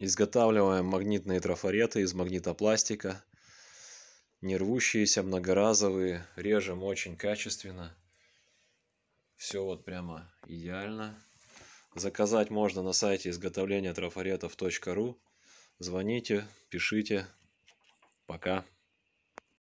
Изготавливаем магнитные трафареты из магнитопластика. Не рвущиеся, многоразовые. Режем очень качественно. Все вот прямо идеально. Заказать можно на сайте изготовления трафаретов.ру. Звоните, пишите. Пока.